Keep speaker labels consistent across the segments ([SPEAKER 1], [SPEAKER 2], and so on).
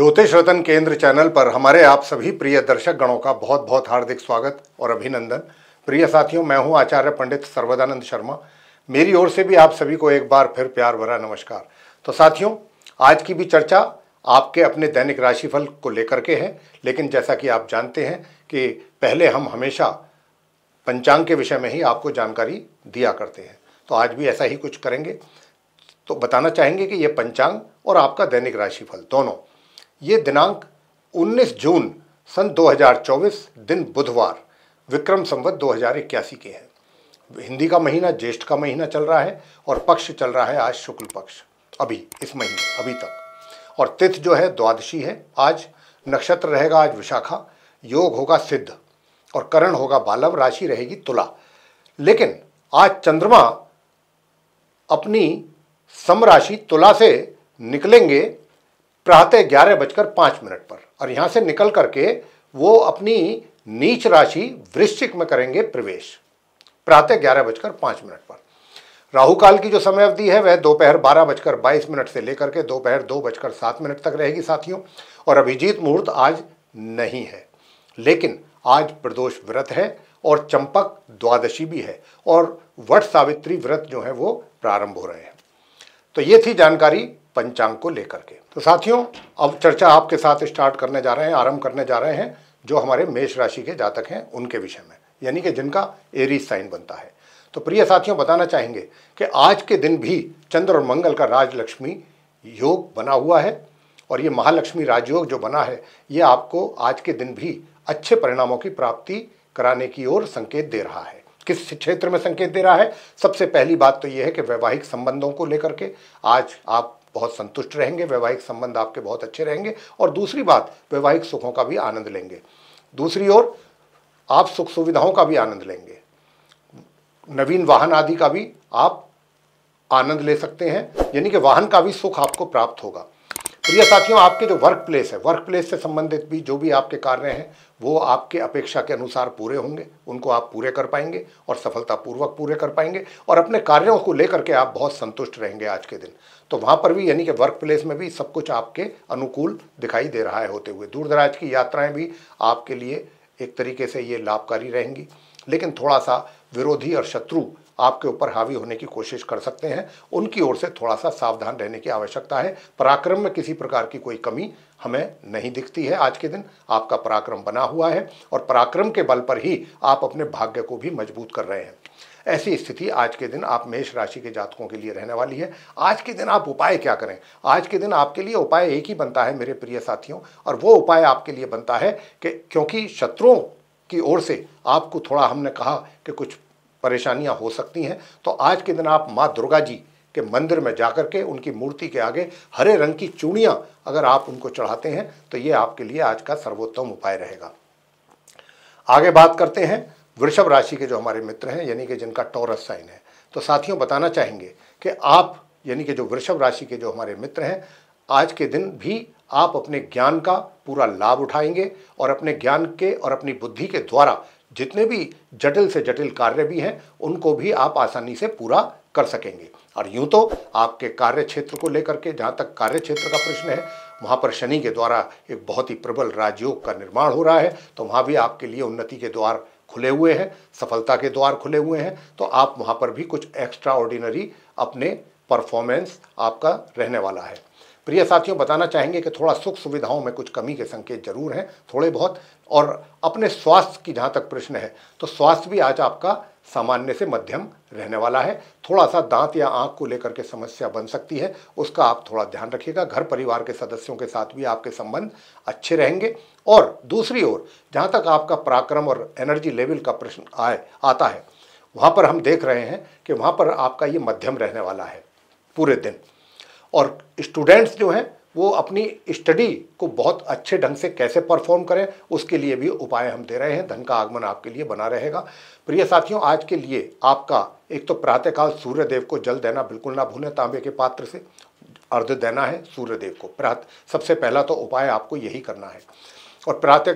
[SPEAKER 1] ज्योतिष रतन केंद्र चैनल पर हमारे आप सभी प्रिय दर्शक गणों का बहुत बहुत हार्दिक स्वागत और अभिनंदन प्रिय साथियों मैं हूं आचार्य पंडित सर्वदानंद शर्मा मेरी ओर से भी आप सभी को एक बार फिर प्यार भरा नमस्कार तो साथियों आज की भी चर्चा आपके अपने दैनिक राशिफल को लेकर के है लेकिन जैसा कि आप जानते हैं कि पहले हम हमेशा पंचांग के विषय में ही आपको जानकारी दिया करते हैं तो आज भी ऐसा ही कुछ करेंगे तो बताना चाहेंगे कि ये पंचांग और आपका दैनिक राशिफल दोनों ये दिनांक 19 जून सन 2024 दिन बुधवार विक्रम संवत दो के है हिंदी का महीना ज्येष्ठ का महीना चल रहा है और पक्ष चल रहा है आज शुक्ल पक्ष अभी इस महीने अभी तक और तिथ जो है द्वादशी है आज नक्षत्र रहेगा आज विशाखा योग होगा सिद्ध और करण होगा बालव राशि रहेगी तुला लेकिन आज चंद्रमा अपनी समराशि तुला से निकलेंगे प्रातः ग्यारह बजकर पाँच मिनट पर और यहाँ से निकल करके वो अपनी नीच राशि वृश्चिक में करेंगे प्रवेश प्रातः ग्यारह बजकर पाँच मिनट पर राहु काल की जो समय अवधि है वह दोपहर बारह बजकर बाईस मिनट से लेकर के दोपहर दो, दो बजकर सात मिनट तक रहेगी साथियों और अभिजीत मुहूर्त आज नहीं है लेकिन आज प्रदोष व्रत है और चंपक द्वादशी भी है और वट सावित्री व्रत जो है वो प्रारंभ हो रहे हैं तो ये थी जानकारी पंचांग को लेकर के तो साथियों अब चर्चा आपके साथ स्टार्ट करने जा रहे हैं आरंभ करने जा रहे हैं जो हमारे मेष राशि के जातक हैं उनके विषय में यानी कि जिनका एरीज साइन बनता है तो प्रिय साथियों बताना चाहेंगे कि आज के दिन भी चंद्र और मंगल का राजलक्ष्मी योग बना हुआ है और ये महालक्ष्मी राजयोग जो बना है ये आपको आज के दिन भी अच्छे परिणामों की प्राप्ति कराने की ओर संकेत दे रहा है किस क्षेत्र में संकेत दे रहा है सबसे पहली बात तो ये है कि वैवाहिक संबंधों को लेकर के आज आप बहुत संतुष्ट रहेंगे वैवाहिक संबंध आपके बहुत अच्छे रहेंगे और दूसरी बात वैवाहिक सुखों का भी आनंद लेंगे दूसरी ओर आप सुख सुविधाओं का भी आनंद लेंगे नवीन वाहन आदि का भी आप आनंद ले सकते हैं यानी कि वाहन का भी सुख आपको प्राप्त होगा प्रिय साथियों आपके जो वर्क प्लेस है वर्क प्लेस से संबंधित भी जो भी आपके कार्य हैं वो आपके अपेक्षा के अनुसार पूरे होंगे उनको आप पूरे कर पाएंगे और सफलतापूर्वक पूरे कर पाएंगे और अपने कार्यों को लेकर के आप बहुत संतुष्ट रहेंगे आज के दिन तो वहाँ पर भी यानी कि वर्क प्लेस में भी सब कुछ आपके अनुकूल दिखाई दे रहा है होते हुए दूर दराज की यात्राएँ भी आपके लिए एक तरीके से ये लाभकारी रहेंगी लेकिन थोड़ा सा विरोधी और शत्रु आपके ऊपर हावी होने की कोशिश कर सकते हैं उनकी ओर से थोड़ा सा सावधान रहने की आवश्यकता है पराक्रम में किसी प्रकार की कोई कमी हमें नहीं दिखती है आज के दिन आपका पराक्रम बना हुआ है और पराक्रम के बल पर ही आप अपने भाग्य को भी मजबूत कर रहे हैं ऐसी स्थिति आज के दिन आप मेष राशि के जातकों के लिए रहने वाली है आज के दिन आप उपाय क्या करें आज के दिन आपके लिए उपाय एक ही बनता है मेरे प्रिय साथियों और वो उपाय आपके लिए बनता है कि क्योंकि शत्रुओं की ओर से आपको थोड़ा हमने कहा कि कुछ परेशानियां हो सकती हैं तो आज के दिन आप माँ दुर्गा जी के मंदिर में जाकर के उनकी मूर्ति के आगे हरे रंग की चूड़ियाँ अगर आप उनको चढ़ाते हैं तो ये आपके लिए आज का सर्वोत्तम उपाय रहेगा आगे बात करते हैं वृषभ राशि के जो हमारे मित्र हैं यानी कि जिनका टॉरस साइन है तो साथियों बताना चाहेंगे कि आप यानी कि जो वृषभ राशि के जो हमारे मित्र हैं आज के दिन भी आप अपने ज्ञान का पूरा लाभ उठाएंगे और अपने ज्ञान के और अपनी बुद्धि के द्वारा जितने भी जटिल से जटिल कार्य भी हैं उनको भी आप आसानी से पूरा कर सकेंगे और यूं तो आपके कार्य क्षेत्र को लेकर के जहाँ तक कार्य क्षेत्र का प्रश्न है वहाँ पर शनि के द्वारा एक बहुत ही प्रबल राजयोग का निर्माण हो रहा है तो वहाँ भी आपके लिए उन्नति के द्वार खुले हुए हैं सफलता के द्वार खुले हुए हैं तो आप वहाँ पर भी कुछ एक्स्ट्रा ऑर्डिनरी अपने परफॉर्मेंस आपका रहने वाला है प्रिय साथियों बताना चाहेंगे कि थोड़ा सुख सुविधाओं में कुछ कमी के संकेत जरूर हैं थोड़े बहुत और अपने स्वास्थ्य की जहाँ तक प्रश्न है तो स्वास्थ्य भी आज आपका सामान्य से मध्यम रहने वाला है थोड़ा सा दांत या आंख को लेकर के समस्या बन सकती है उसका आप थोड़ा ध्यान रखिएगा घर परिवार के सदस्यों के साथ भी आपके संबंध अच्छे रहेंगे और दूसरी ओर जहाँ तक आपका पराक्रम और एनर्जी लेवल का प्रश्न आए आता है वहाँ पर हम देख रहे हैं कि वहाँ पर आपका ये मध्यम रहने वाला है पूरे दिन और स्टूडेंट्स जो हैं वो अपनी स्टडी को बहुत अच्छे ढंग से कैसे परफॉर्म करें उसके लिए भी उपाय हम दे रहे हैं धन का आगमन आपके लिए बना रहेगा प्रिय साथियों आज के लिए आपका एक तो प्रातःकाल सूर्यदेव को जल देना बिल्कुल ना भूलें तांबे के पात्र से अर्ध देना है सूर्यदेव को प्रात सबसे पहला तो उपाय आपको यही करना है और प्रातः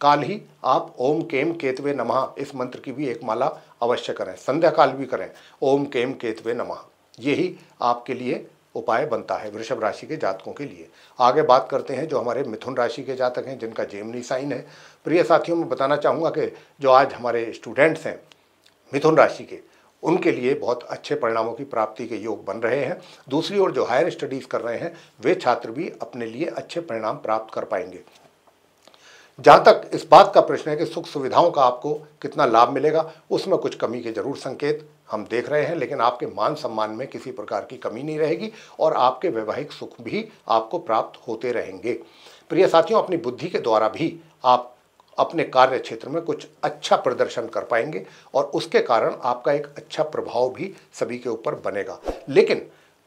[SPEAKER 1] काल ही आप ओम केम केतवे नमः इस मंत्र की भी एक माला अवश्य करें संध्या काल भी करें ओम केम केतवे नमः यही आपके लिए उपाय बनता है वृषभ राशि के जातकों के लिए आगे बात करते हैं जो हमारे मिथुन राशि के जातक हैं जिनका जेमनी साइन है प्रिय साथियों मैं बताना चाहूँगा कि जो आज हमारे स्टूडेंट्स हैं मिथुन राशि के उनके लिए बहुत अच्छे परिणामों की प्राप्ति के योग बन रहे हैं दूसरी ओर जो हायर स्टडीज़ कर रहे हैं वे छात्र भी अपने लिए अच्छे परिणाम प्राप्त कर पाएंगे जहाँ तक इस बात का प्रश्न है कि सुख सुविधाओं का आपको कितना लाभ मिलेगा उसमें कुछ कमी के जरूर संकेत हम देख रहे हैं लेकिन आपके मान सम्मान में किसी प्रकार की कमी नहीं रहेगी और आपके वैवाहिक सुख भी आपको प्राप्त होते रहेंगे प्रिय साथियों अपनी बुद्धि के द्वारा भी आप अपने कार्य क्षेत्र में कुछ अच्छा प्रदर्शन कर पाएंगे और उसके कारण आपका एक अच्छा प्रभाव भी सभी के ऊपर बनेगा लेकिन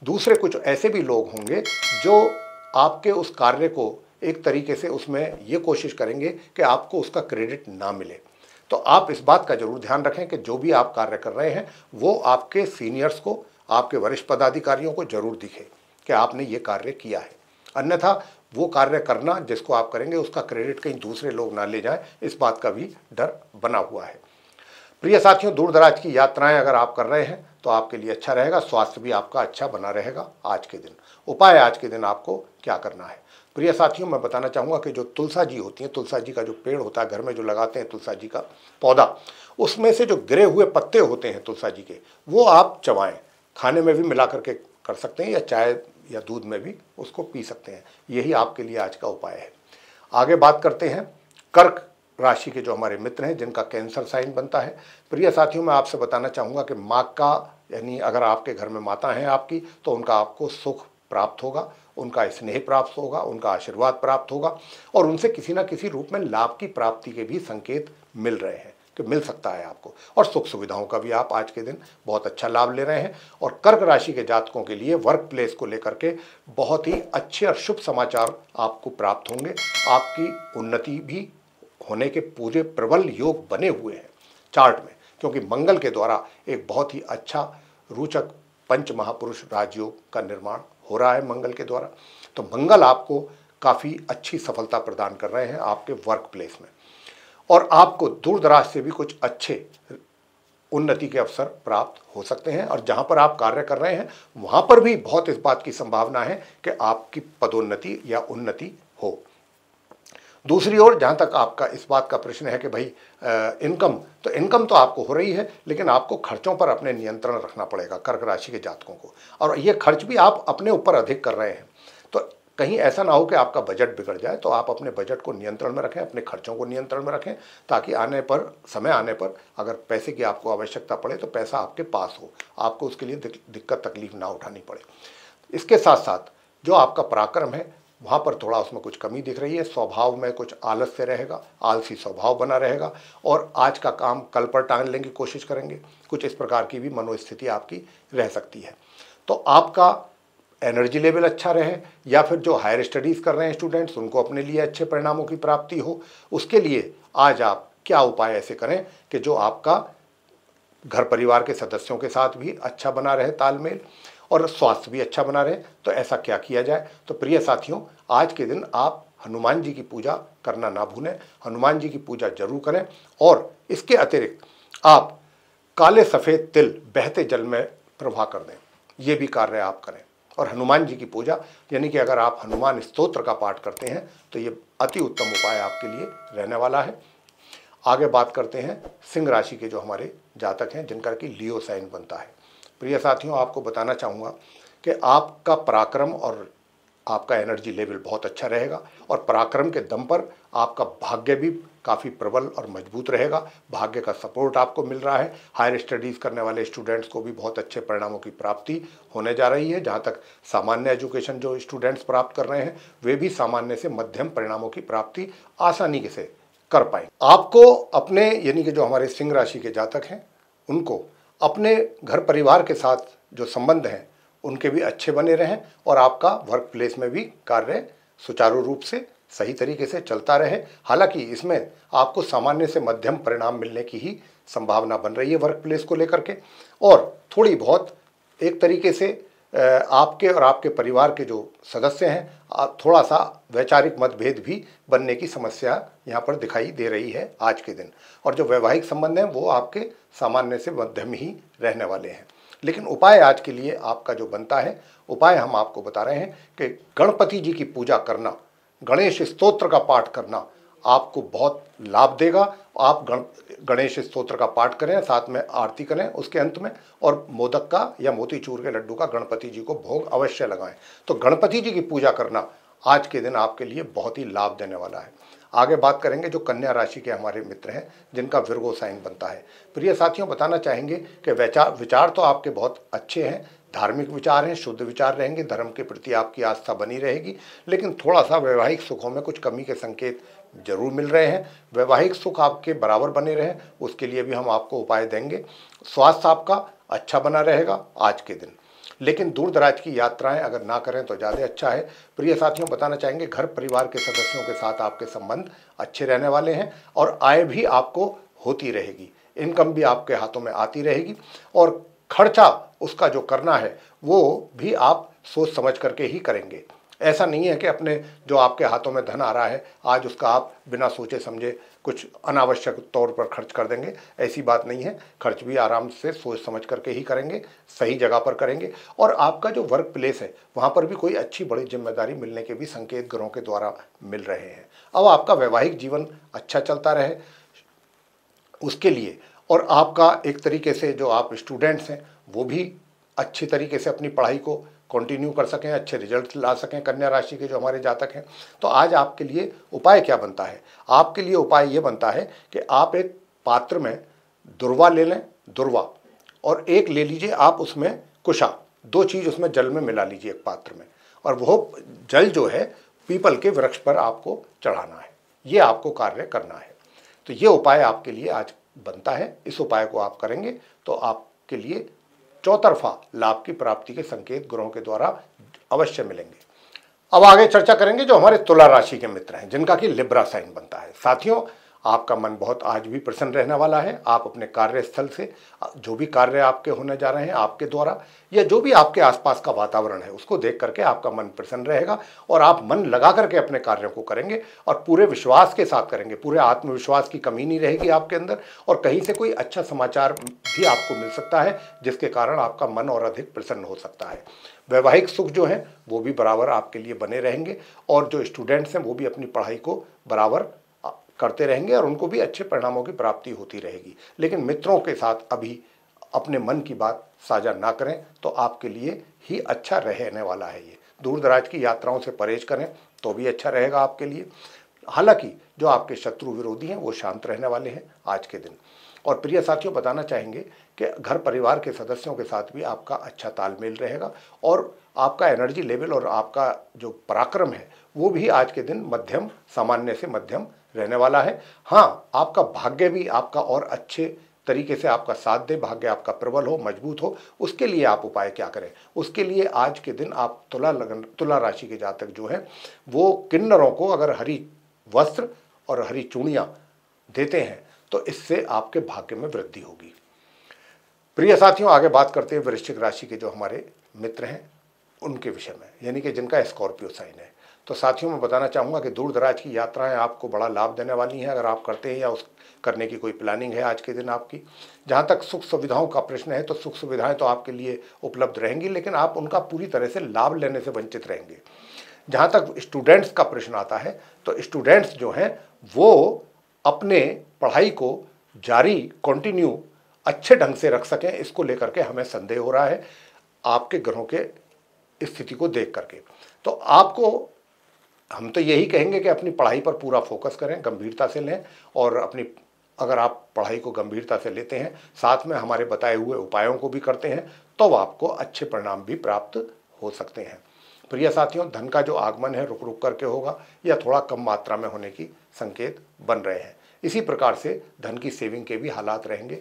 [SPEAKER 1] दूसरे कुछ ऐसे भी लोग होंगे जो आपके उस कार्य को एक तरीके से उसमें ये कोशिश करेंगे कि आपको उसका क्रेडिट ना मिले तो आप इस बात का जरूर ध्यान रखें कि जो भी आप कार्य कर रहे हैं वो आपके सीनियर्स को आपके वरिष्ठ पदाधिकारियों को जरूर दिखे कि आपने ये कार्य किया है अन्यथा वो कार्य करना जिसको आप करेंगे उसका क्रेडिट कहीं दूसरे लोग ना ले जाएं इस बात का भी डर बना हुआ है प्रिय साथियों दूर दराज की यात्राएं अगर आप कर रहे हैं तो आपके लिए अच्छा रहेगा स्वास्थ्य भी आपका अच्छा बना रहेगा आज के दिन उपाय आज के दिन आपको क्या करना है प्रिय साथियों मैं बताना चाहूँगा कि जो तुलसा जी होती हैं तुलसा जी का जो पेड़ होता है घर में जो लगाते हैं तुलसा जी का पौधा उसमें से जो गिरे हुए पत्ते होते हैं तुलसा जी के वो आप चबाएँ खाने में भी मिला करके कर सकते हैं या चाय या दूध में भी उसको पी सकते हैं यही आपके लिए आज का उपाय है आगे बात करते हैं कर्क राशि के जो हमारे मित्र हैं जिनका कैंसर साइन बनता है प्रिय साथियों मैं आपसे बताना चाहूँगा कि माँ का यानी अगर आपके घर में माता हैं आपकी तो उनका आपको सुख प्राप्त होगा उनका स्नेह प्राप्त होगा उनका आशीर्वाद प्राप्त होगा और उनसे किसी ना किसी रूप में लाभ की प्राप्ति के भी संकेत मिल रहे हैं कि तो मिल सकता है आपको और सुख सुविधाओं का भी आप आज के दिन बहुत अच्छा लाभ ले रहे हैं और कर्क राशि के जातकों के लिए वर्क प्लेस को लेकर के बहुत ही अच्छे और शुभ समाचार आपको प्राप्त होंगे आपकी उन्नति भी होने के पूरे प्रबल योग बने हुए हैं चार्ट में क्योंकि मंगल के द्वारा एक बहुत ही अच्छा रोचक पंच महापुरुष राजयोग का निर्माण हो रहा है मंगल के द्वारा तो मंगल आपको काफ़ी अच्छी सफलता प्रदान कर रहे हैं आपके वर्क प्लेस में और आपको दूर दराज से भी कुछ अच्छे उन्नति के अवसर प्राप्त हो सकते हैं और जहां पर आप कार्य कर रहे हैं वहां पर भी बहुत इस बात की संभावना है कि आपकी पदोन्नति या उन्नति हो दूसरी ओर जहाँ तक आपका इस बात का प्रश्न है कि भाई इनकम तो इनकम तो आपको हो रही है लेकिन आपको खर्चों पर अपने नियंत्रण रखना पड़ेगा कर्क राशि के जातकों को और ये खर्च भी आप अपने ऊपर अधिक कर रहे हैं तो कहीं ऐसा ना हो कि आपका बजट बिगड़ जाए तो आप अपने बजट को नियंत्रण में रखें अपने खर्चों को नियंत्रण में रखें ताकि आने पर समय आने पर अगर पैसे की आपको आवश्यकता पड़े तो पैसा आपके पास हो आपको उसके लिए दिक्कत तकलीफ ना उठानी पड़े इसके साथ साथ जो आपका पराक्रम है वहाँ पर थोड़ा उसमें कुछ कमी दिख रही है स्वभाव में कुछ आलस्य रहेगा आलसी स्वभाव बना रहेगा और आज का काम कल पर टालने की कोशिश करेंगे कुछ इस प्रकार की भी मनोस्थिति आपकी रह सकती है तो आपका एनर्जी लेवल अच्छा रहे या फिर जो हायर स्टडीज़ कर रहे हैं स्टूडेंट्स उनको अपने लिए अच्छे परिणामों की प्राप्ति हो उसके लिए आज आप क्या उपाय ऐसे करें कि जो आपका घर परिवार के सदस्यों के साथ भी अच्छा बना रहे तालमेल और स्वास्थ्य भी अच्छा बना रहे तो ऐसा क्या किया जाए तो प्रिय साथियों आज के दिन आप हनुमान जी की पूजा करना ना भूलें हनुमान जी की पूजा जरूर करें और इसके अतिरिक्त आप काले सफ़ेद तिल बहते जल में प्रभा कर दें ये भी कार्य आप करें और हनुमान जी की पूजा यानी कि अगर आप हनुमान स्तोत्र का पाठ करते हैं तो ये अति उत्तम उपाय आपके लिए रहने वाला है आगे बात करते हैं सिंह राशि के जो हमारे जातक हैं जिनका कि लियो साइन बनता है तो प्रिय साथियों आपको बताना चाहूँगा कि आपका पराक्रम और आपका एनर्जी लेवल बहुत अच्छा रहेगा और पराक्रम के दम पर आपका भाग्य भी काफ़ी प्रबल और मजबूत रहेगा भाग्य का सपोर्ट आपको मिल रहा है हायर स्टडीज़ करने वाले स्टूडेंट्स को भी बहुत अच्छे परिणामों की प्राप्ति होने जा रही है जहाँ तक सामान्य एजुकेशन जो स्टूडेंट्स प्राप्त कर रहे हैं वे भी सामान्य से मध्यम परिणामों की प्राप्ति आसानी से कर पाए आपको अपने यानी कि जो हमारे सिंह राशि के जातक हैं उनको अपने घर परिवार के साथ जो संबंध हैं उनके भी अच्छे बने रहें और आपका वर्क प्लेस में भी कार्य सुचारू रूप से सही तरीके से चलता रहे हालांकि इसमें आपको सामान्य से मध्यम परिणाम मिलने की ही संभावना बन रही है वर्क प्लेस को लेकर के और थोड़ी बहुत एक तरीके से आपके और आपके परिवार के जो सदस्य हैं थोड़ा सा वैचारिक मतभेद भी बनने की समस्या यहाँ पर दिखाई दे रही है आज के दिन और जो वैवाहिक संबंध हैं वो आपके सामान्य से मध्यम ही रहने वाले हैं लेकिन उपाय आज के लिए आपका जो बनता है उपाय हम आपको बता रहे हैं कि गणपति जी की पूजा करना गणेश स्त्रोत्र का पाठ करना आपको बहुत लाभ देगा आप गण गणेश स्त्रोत्र का पाठ करें साथ में आरती करें उसके अंत में और मोदक का या मोतीचूर के लड्डू का गणपति जी को भोग अवश्य लगाएं तो गणपति जी की पूजा करना आज के दिन आपके लिए बहुत ही लाभ देने वाला है आगे बात करेंगे जो कन्या राशि के हमारे मित्र हैं जिनका विरगो साइन बनता है प्रिय साथियों बताना चाहेंगे कि विचार विचार तो आपके बहुत अच्छे हैं धार्मिक विचार हैं शुद्ध विचार रहेंगे धर्म के प्रति आपकी आस्था बनी रहेगी लेकिन थोड़ा सा वैवाहिक सुखों में कुछ कमी के संकेत जरूर मिल रहे हैं वैवाहिक सुख आपके बराबर बने रहें उसके लिए भी हम आपको उपाय देंगे स्वास्थ्य आपका अच्छा बना रहेगा आज के दिन लेकिन दूर दराज की यात्राएं अगर ना करें तो ज़्यादा अच्छा है प्रिय साथियों बताना चाहेंगे घर परिवार के सदस्यों के साथ आपके संबंध अच्छे रहने वाले हैं और आय भी आपको होती रहेगी इनकम भी आपके हाथों में आती रहेगी और खर्चा उसका जो करना है वो भी आप सोच समझ करके ही करेंगे ऐसा नहीं है कि अपने जो आपके हाथों में धन आ रहा है आज उसका आप बिना सोचे समझे कुछ अनावश्यक तौर पर खर्च कर देंगे ऐसी बात नहीं है खर्च भी आराम से सोच समझ करके ही करेंगे सही जगह पर करेंगे और आपका जो वर्क प्लेस है वहाँ पर भी कोई अच्छी बड़ी जिम्मेदारी मिलने के भी संकेत ग्रहों के द्वारा मिल रहे हैं अब आपका वैवाहिक जीवन अच्छा चलता रहे उसके लिए और आपका एक तरीके से जो आप स्टूडेंट्स हैं वो भी अच्छी तरीके से अपनी पढ़ाई को कंटिन्यू कर सकें अच्छे रिजल्ट ला सकें कन्या राशि के जो हमारे जातक हैं तो आज आपके लिए उपाय क्या बनता है आपके लिए उपाय ये बनता है कि आप एक पात्र में दुर्वा ले लें दुर्वा और एक ले लीजिए आप उसमें कुशा दो चीज़ उसमें जल में मिला लीजिए एक पात्र में और वह जल जो है पीपल के वृक्ष पर आपको चढ़ाना है ये आपको कार्य करना है तो ये उपाय आपके लिए आज बनता है इस उपाय को आप करेंगे तो आपके लिए चौतरफा लाभ की प्राप्ति के संकेत ग्रहों के द्वारा अवश्य मिलेंगे अब आगे चर्चा करेंगे जो हमारे तुला राशि के मित्र हैं जिनका कि लिब्रा साइन बनता है साथियों आपका मन बहुत आज भी प्रसन्न रहने वाला है आप अपने कार्यस्थल से जो भी कार्य आपके होने जा रहे हैं आपके द्वारा या जो भी आपके आसपास का वातावरण है उसको देख करके आपका मन प्रसन्न रहेगा और आप मन लगा करके अपने कार्यों को करेंगे और पूरे विश्वास के साथ करेंगे पूरे आत्मविश्वास की कमी नहीं रहेगी आपके अंदर और कहीं से कोई अच्छा समाचार भी आपको मिल सकता है जिसके कारण आपका मन और अधिक प्रसन्न हो सकता है वैवाहिक सुख जो हैं वो भी बराबर आपके लिए बने रहेंगे और जो स्टूडेंट्स हैं वो भी अपनी पढ़ाई को बराबर करते रहेंगे और उनको भी अच्छे परिणामों की प्राप्ति होती रहेगी लेकिन मित्रों के साथ अभी अपने मन की बात साझा ना करें तो आपके लिए ही अच्छा रहने वाला है ये दूर दराज की यात्राओं से परहेज करें तो भी अच्छा रहेगा आपके लिए हालांकि जो आपके शत्रु विरोधी हैं वो शांत रहने वाले हैं आज के दिन और प्रिय साथियों बताना चाहेंगे कि घर परिवार के सदस्यों के साथ भी आपका अच्छा तालमेल रहेगा और आपका एनर्जी लेवल और आपका जो पराक्रम है वो भी आज के दिन मध्यम सामान्य से मध्यम रहने वाला है हाँ आपका भाग्य भी आपका और अच्छे तरीके से आपका साथ दे भाग्य आपका प्रबल हो मजबूत हो उसके लिए आप उपाय क्या करें उसके लिए आज के दिन आप तुला लगन तुला राशि के जातक जो है वो किन्नरों को अगर हरी वस्त्र और हरी चूड़ियाँ देते हैं तो इससे आपके भाग्य में वृद्धि होगी प्रिय साथियों आगे बात करते हैं वृश्चिक राशि के जो हमारे मित्र हैं उनके विषय में यानी कि जिनका स्कॉर्पियो साइन है तो साथियों मैं बताना चाहूँगा कि दूर दराज की यात्राएं आपको बड़ा लाभ देने वाली हैं अगर आप करते हैं या उस करने की कोई प्लानिंग है आज के दिन आपकी जहाँ तक सुख सुविधाओं का प्रश्न है तो सुख सुविधाएं तो आपके लिए उपलब्ध रहेंगी लेकिन आप उनका पूरी तरह से लाभ लेने से वंचित रहेंगे जहाँ तक स्टूडेंट्स का प्रश्न आता है तो स्टूडेंट्स जो हैं वो अपने पढ़ाई को जारी कंटिन्यू अच्छे ढंग से रख सकें इसको लेकर के हमें संदेह हो रहा है आपके ग्रहों के स्थिति को देख करके तो आपको हम तो यही कहेंगे कि अपनी पढ़ाई पर पूरा फोकस करें गंभीरता से लें और अपनी अगर आप पढ़ाई को गंभीरता से लेते हैं साथ में हमारे बताए हुए उपायों को भी करते हैं तो आपको अच्छे परिणाम भी प्राप्त हो सकते हैं प्रिय साथियों धन का जो आगमन है रुक रुक करके होगा या थोड़ा कम मात्रा में होने की संकेत बन रहे हैं इसी प्रकार से धन की सेविंग के भी हालात रहेंगे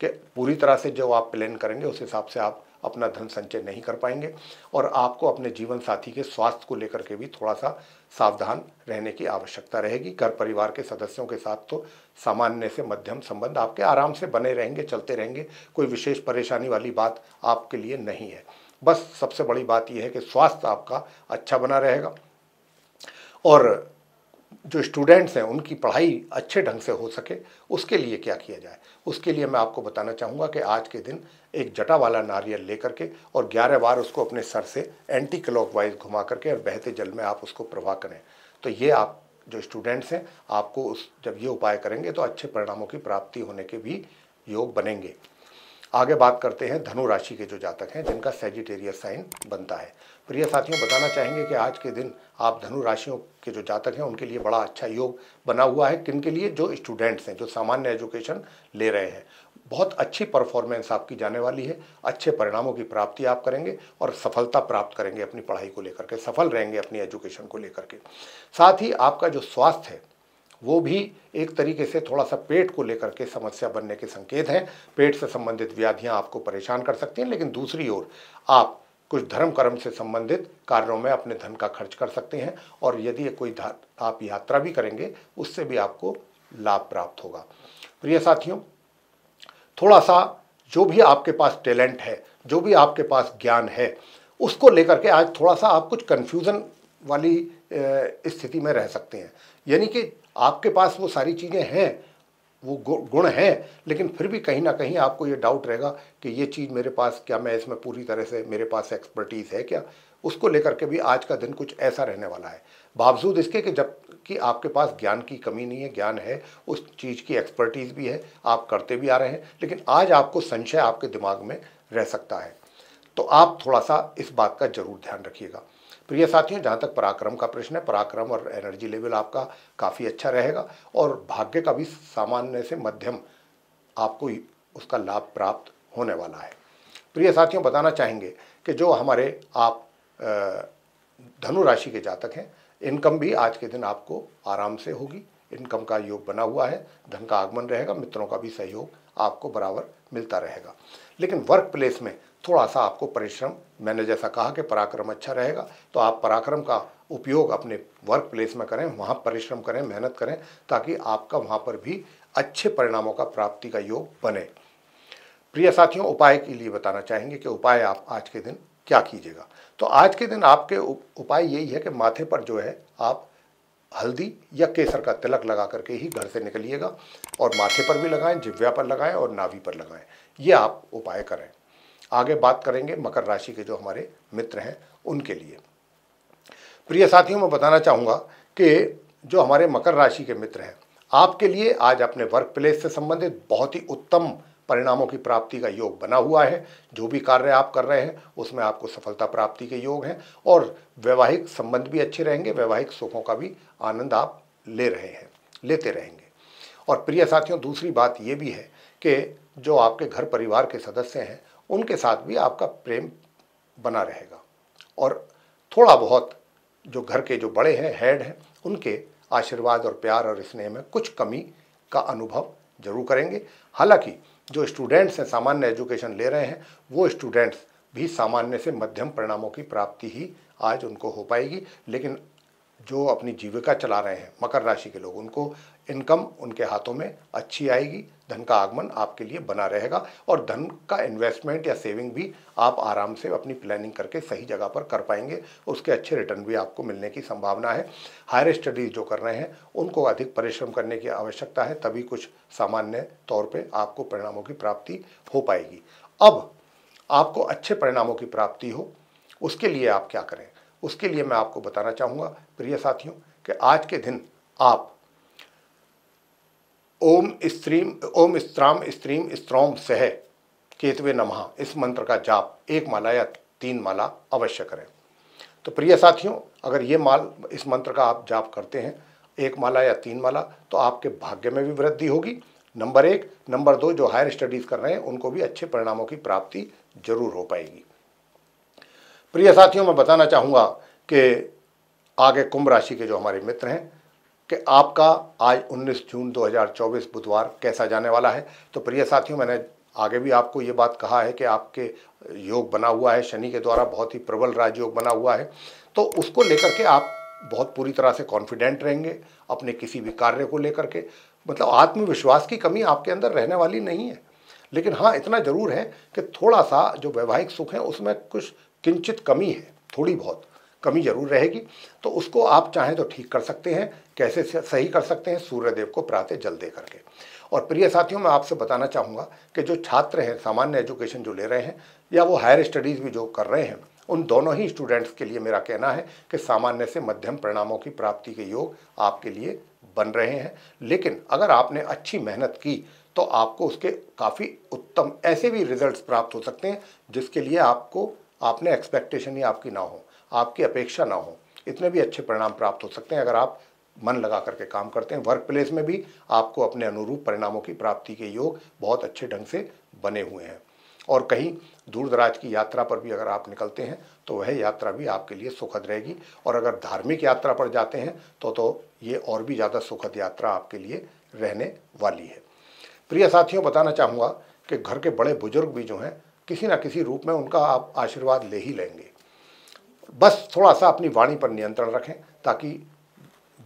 [SPEAKER 1] कि पूरी तरह से जो आप प्लान करेंगे उस हिसाब से आप अपना धन संचय नहीं कर पाएंगे और आपको अपने जीवन साथी के स्वास्थ्य को लेकर के भी थोड़ा सा सावधान रहने की आवश्यकता रहेगी घर परिवार के सदस्यों के साथ तो सामान्य से मध्यम संबंध आपके आराम से बने रहेंगे चलते रहेंगे कोई विशेष परेशानी वाली बात आपके लिए नहीं है बस सबसे बड़ी बात यह है कि स्वास्थ्य आपका अच्छा बना रहेगा और जो स्टूडेंट्स हैं उनकी पढ़ाई अच्छे ढंग से हो सके उसके लिए क्या किया जाए उसके लिए मैं आपको बताना चाहूँगा कि आज के दिन एक जटा वाला नारियल लेकर के और ग्यारह बार उसको अपने सर से एंटी क्लॉक घुमा करके और बहते जल में आप उसको प्रवाह करें तो ये आप जो स्टूडेंट्स हैं आपको उस जब ये उपाय करेंगे तो अच्छे परिणामों की प्राप्ति होने के भी योग बनेंगे आगे बात करते हैं धनु राशि के जो जातक हैं जिनका सेजिटेरियस साइन बनता है प्रिय साथियों बताना चाहेंगे कि आज के दिन आप धनु राशियों के जो जातक हैं उनके लिए बड़ा अच्छा योग बना हुआ है किन के लिए जो स्टूडेंट्स हैं जो सामान्य एजुकेशन ले रहे हैं बहुत अच्छी परफॉर्मेंस आपकी जाने वाली है अच्छे परिणामों की प्राप्ति आप करेंगे और सफलता प्राप्त करेंगे अपनी पढ़ाई को लेकर के सफल रहेंगे अपनी एजुकेशन को लेकर के साथ ही आपका जो स्वास्थ्य है वो भी एक तरीके से थोड़ा सा पेट को लेकर के समस्या बनने के संकेत हैं पेट से संबंधित व्याधियां आपको परेशान कर सकती हैं लेकिन दूसरी ओर आप कुछ धर्म कर्म से संबंधित कार्यों में अपने धन का खर्च कर सकते हैं और यदि कोई आप यात्रा भी करेंगे उससे भी आपको लाभ प्राप्त होगा प्रिय साथियों थोड़ा सा जो भी आपके पास टैलेंट है जो भी आपके पास ज्ञान है उसको लेकर के आज थोड़ा सा आप कुछ कन्फ्यूज़न वाली स्थिति में रह सकते हैं यानी कि आपके पास वो सारी चीज़ें हैं वो गुण हैं लेकिन फिर भी कहीं ना कहीं आपको ये डाउट रहेगा कि ये चीज़ मेरे पास क्या मैं इसमें पूरी तरह से मेरे पास एक्सपर्टीज़ है क्या उसको लेकर के भी आज का दिन कुछ ऐसा रहने वाला है बावजूद इसके कि जब कि आपके पास ज्ञान की कमी नहीं है ज्ञान है उस चीज़ की एक्सपर्टीज़ भी है आप करते भी आ रहे हैं लेकिन आज आपको संशय आपके दिमाग में रह सकता है तो आप थोड़ा सा इस बात का ज़रूर ध्यान रखिएगा प्रिय तो साथियों जहाँ तक पराक्रम का प्रश्न है पराक्रम और एनर्जी लेवल आपका काफ़ी अच्छा रहेगा और भाग्य का भी सामान्य से मध्यम आपको उसका लाभ प्राप्त होने वाला है प्रिय साथियों बताना चाहेंगे कि जो हमारे आप धनु राशि के जातक हैं इनकम भी आज के दिन आपको आराम से होगी इनकम का योग बना हुआ है धन का आगमन रहेगा मित्रों का भी सहयोग आपको बराबर मिलता रहेगा लेकिन वर्क प्लेस में थोड़ा सा आपको परिश्रम मैंने जैसा कहा कि पराक्रम अच्छा रहेगा तो आप पराक्रम का उपयोग अपने वर्क प्लेस में करें वहाँ परिश्रम करें मेहनत करें ताकि आपका वहाँ पर भी अच्छे परिणामों का प्राप्ति का योग बने प्रिय साथियों उपाय के लिए बताना चाहेंगे कि उपाय आप आज के दिन क्या कीजिएगा तो आज के दिन आपके उपाय यही है कि माथे पर जो है आप हल्दी या केसर का तिलक लगा करके ही घर से निकलिएगा और माथे पर भी लगाएं जिव्या पर लगाएं और नाभि पर लगाएं ये आप उपाय करें आगे बात करेंगे मकर राशि के जो हमारे मित्र हैं उनके लिए प्रिय साथियों मैं बताना चाहूँगा कि जो हमारे मकर राशि के मित्र हैं आपके लिए आज अपने वर्क प्लेस से संबंधित बहुत ही उत्तम परिणामों की प्राप्ति का योग बना हुआ है जो भी कार्य आप कर रहे हैं उसमें आपको सफलता प्राप्ति के योग हैं और वैवाहिक संबंध भी अच्छे रहेंगे वैवाहिक सुखों का भी आनंद आप ले रहे हैं लेते रहेंगे और प्रिय साथियों दूसरी बात ये भी है कि जो आपके घर परिवार के सदस्य हैं उनके साथ भी आपका प्रेम बना रहेगा और थोड़ा बहुत जो घर के जो बड़े हैं हेड हैं उनके आशीर्वाद और प्यार और स्नेह में कुछ कमी का अनुभव जरूर करेंगे हालांकि जो स्टूडेंट्स हैं सामान्य एजुकेशन ले रहे हैं वो स्टूडेंट्स भी सामान्य से मध्यम परिणामों की प्राप्ति ही आज उनको हो पाएगी लेकिन जो अपनी जीविका चला रहे हैं मकर राशि के लोग उनको इनकम उनके हाथों में अच्छी आएगी धन का आगमन आपके लिए बना रहेगा और धन का इन्वेस्टमेंट या सेविंग भी आप आराम से अपनी प्लानिंग करके सही जगह पर कर पाएंगे उसके अच्छे रिटर्न भी आपको मिलने की संभावना है हायर स्टडीज़ जो कर रहे हैं उनको अधिक परिश्रम करने की आवश्यकता है तभी कुछ सामान्य तौर पर आपको परिणामों की प्राप्ति हो पाएगी अब आपको अच्छे परिणामों की प्राप्ति हो उसके लिए आप क्या करें उसके लिए मैं आपको बताना चाहूँगा प्रिय साथियों कि आज के दिन आप ओम स्त्रीम ओम स्त्राम स्त्रीम स्त्रोम सह केतवे नमः इस मंत्र का जाप एक माला या तीन माला अवश्य करें तो प्रिय साथियों अगर ये माल इस मंत्र का आप जाप करते हैं एक माला या तीन माला तो आपके भाग्य में भी वृद्धि होगी नंबर एक नंबर दो जो हायर स्टडीज़ कर रहे हैं उनको भी अच्छे परिणामों की प्राप्ति जरूर हो पाएगी प्रिय साथियों मैं बताना चाहूँगा कि आगे कुंभ राशि के जो हमारे मित्र हैं कि आपका आज 19 जून 2024 बुधवार कैसा जाने वाला है तो प्रिय साथियों मैंने आगे भी आपको ये बात कहा है कि आपके योग बना हुआ है शनि के द्वारा बहुत ही प्रबल राजयोग बना हुआ है तो उसको लेकर के आप बहुत पूरी तरह से कॉन्फिडेंट रहेंगे अपने किसी भी कार्य को लेकर के मतलब आत्मविश्वास की कमी आपके अंदर रहने वाली नहीं है लेकिन हाँ इतना ज़रूर है कि थोड़ा सा जो वैवाहिक सुख है उसमें कुछ किंचित कमी है थोड़ी बहुत कमी जरूर रहेगी तो उसको आप चाहें तो ठीक कर सकते हैं कैसे सही कर सकते हैं सूर्यदेव को प्रातः जल दे करके और प्रिय साथियों मैं आपसे बताना चाहूँगा कि जो छात्र हैं सामान्य एजुकेशन जो ले रहे हैं या वो हायर स्टडीज़ भी जो कर रहे हैं उन दोनों ही स्टूडेंट्स के लिए मेरा कहना है कि सामान्य से मध्यम परिणामों की प्राप्ति के योग आपके लिए बन रहे हैं लेकिन अगर आपने अच्छी मेहनत की तो आपको उसके काफ़ी उत्तम ऐसे भी रिजल्ट्स प्राप्त हो सकते हैं जिसके लिए आपको आपने एक्सपेक्टेशन ही आपकी ना हो आपकी अपेक्षा ना हो इतने भी अच्छे परिणाम प्राप्त हो सकते हैं अगर आप मन लगा करके काम करते हैं वर्क प्लेस में भी आपको अपने अनुरूप परिणामों की प्राप्ति के योग बहुत अच्छे ढंग से बने हुए हैं और कहीं दूर दराज की यात्रा पर भी अगर आप निकलते हैं तो वह यात्रा भी आपके लिए सुखद रहेगी और अगर धार्मिक यात्रा पर जाते हैं तो तो ये और भी ज़्यादा सुखद यात्रा आपके लिए रहने वाली है प्रिय साथियों बताना चाहूँगा कि घर के बड़े बुजुर्ग भी जो हैं किसी न किसी रूप में उनका आप आशीर्वाद ले ही लेंगे बस थोड़ा सा अपनी वाणी पर नियंत्रण रखें ताकि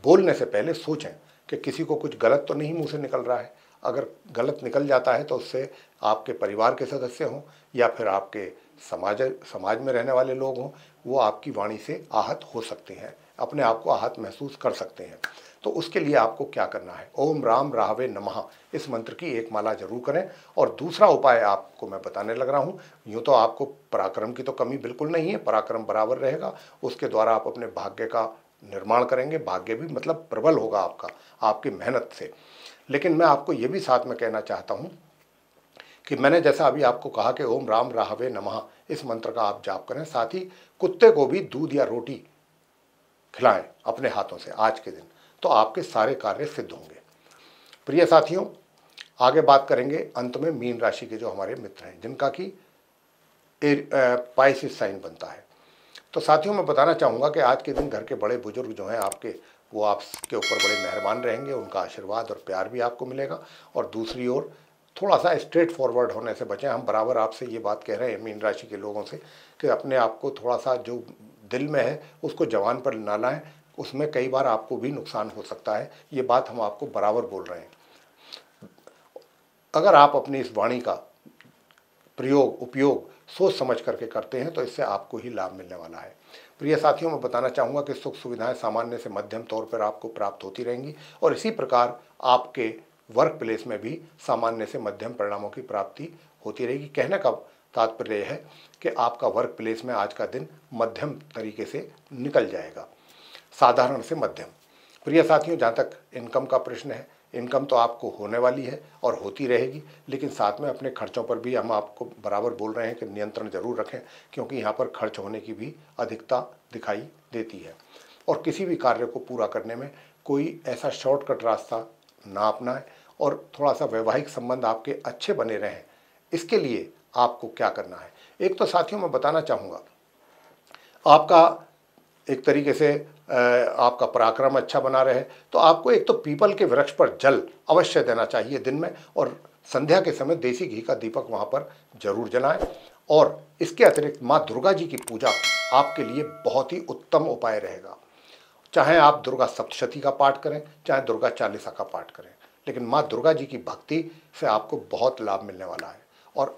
[SPEAKER 1] बोलने से पहले सोचें कि किसी को कुछ गलत तो नहीं मुंह से निकल रहा है अगर गलत निकल जाता है तो उससे आपके परिवार के सदस्य हों या फिर आपके समाज समाज में रहने वाले लोग हों वो आपकी वाणी से आहत हो सकते हैं अपने आप को आहत महसूस कर सकते हैं तो उसके लिए आपको क्या करना है ओम राम राहवे नमः इस मंत्र की एक माला जरूर करें और दूसरा उपाय आपको मैं बताने लग रहा हूँ यूँ तो आपको पराक्रम की तो कमी बिल्कुल नहीं है पराक्रम बराबर रहेगा उसके द्वारा आप अपने भाग्य का निर्माण करेंगे भाग्य भी मतलब प्रबल होगा आपका आपकी मेहनत से लेकिन मैं आपको ये भी साथ में कहना चाहता हूँ कि मैंने जैसा अभी आपको कहा कि ओम राम राहवे नमः इस मंत्र का आप जाप करें साथ ही कुत्ते को भी दूध या रोटी खिलाएं अपने हाथों से आज के दिन तो आपके सारे कार्य सिद्ध होंगे प्रिय साथियों आगे बात करेंगे अंत में मीन राशि के जो हमारे मित्र हैं जिनका कि पाइसिस साइन बनता है तो साथियों मैं बताना चाहूँगा कि आज के दिन घर के बड़े बुजुर्ग जो हैं आपके वो आपके ऊपर बड़े मेहरबान रहेंगे उनका आशीर्वाद और प्यार भी आपको मिलेगा और दूसरी ओर थोड़ा सा स्ट्रेट फॉरवर्ड होने से बचें हम बराबर आपसे ये बात कह रहे हैं मीन राशि के लोगों से कि अपने आप को थोड़ा सा जो दिल में है उसको जवान पर ना लाएं उसमें कई बार आपको भी नुकसान हो सकता है ये बात हम आपको बराबर बोल रहे हैं अगर आप अपनी इस वाणी का प्रयोग उपयोग सोच समझ करके करते हैं तो इससे आपको ही लाभ मिलने वाला है प्रिय साथियों मैं बताना चाहूँगा कि सुख सुविधाएं सामान्य से मध्यम तौर पर आपको प्राप्त होती रहेंगी और इसी प्रकार आपके वर्क प्लेस में भी सामान्य से मध्यम परिणामों की प्राप्ति होती रहेगी कहने का तात्पर्य है कि आपका वर्क प्लेस में आज का दिन मध्यम तरीके से निकल जाएगा साधारण से मध्यम प्रिय साथियों जहाँ तक इनकम का प्रश्न है इनकम तो आपको होने वाली है और होती रहेगी लेकिन साथ में अपने खर्चों पर भी हम आपको बराबर बोल रहे हैं कि नियंत्रण जरूर रखें क्योंकि यहाँ पर खर्च होने की भी अधिकता दिखाई देती है और किसी भी कार्य को पूरा करने में कोई ऐसा शॉर्टकट रास्ता ना अपनाएं और थोड़ा सा वैवाहिक संबंध आपके अच्छे बने रहें इसके लिए आपको क्या करना है एक तो साथियों मैं बताना चाहूँगा आपका एक तरीके से आपका पराक्रम अच्छा बना रहे तो आपको एक तो पीपल के वृक्ष पर जल अवश्य देना चाहिए दिन में और संध्या के समय देसी घी का दीपक वहाँ पर जरूर जलाएं और इसके अतिरिक्त माँ दुर्गा जी की पूजा आपके लिए बहुत ही उत्तम उपाय रहेगा चाहे आप दुर्गा सप्तशती का पाठ करें चाहे दुर्गा चालीसा का पाठ करें लेकिन माँ दुर्गा जी की भक्ति से आपको बहुत लाभ मिलने वाला है और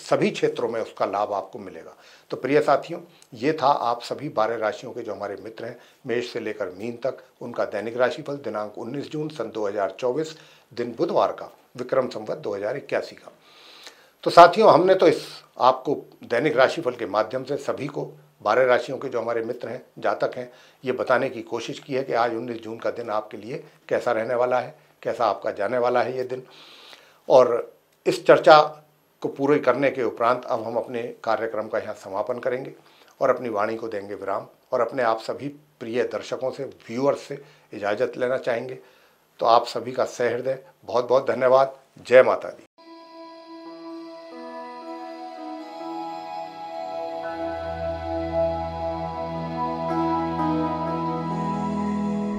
[SPEAKER 1] सभी क्षेत्रों में उसका लाभ आपको मिलेगा तो प्रिय साथियों ये था आप सभी बारह राशियों के जो हमारे मित्र हैं मेष से लेकर मीन तक उनका दैनिक राशिफल दिनांक 19 जून सन 2024 दिन बुधवार का विक्रम संवत दो का तो साथियों हमने तो इस आपको दैनिक राशिफल के माध्यम से सभी को बारह राशियों के जो हमारे मित्र हैं जातक हैं ये बताने की कोशिश की है कि आज 19 जून का दिन आपके लिए कैसा रहने वाला है कैसा आपका जाने वाला है ये दिन और इस चर्चा को पूरे करने के उपरांत अब हम अपने कार्यक्रम का यहाँ समापन करेंगे और अपनी वाणी को देंगे विराम और अपने आप सभी प्रिय दर्शकों से व्यूअर्स से इजाज़त लेना चाहेंगे तो आप सभी का सहृदय बहुत बहुत धन्यवाद जय माता दी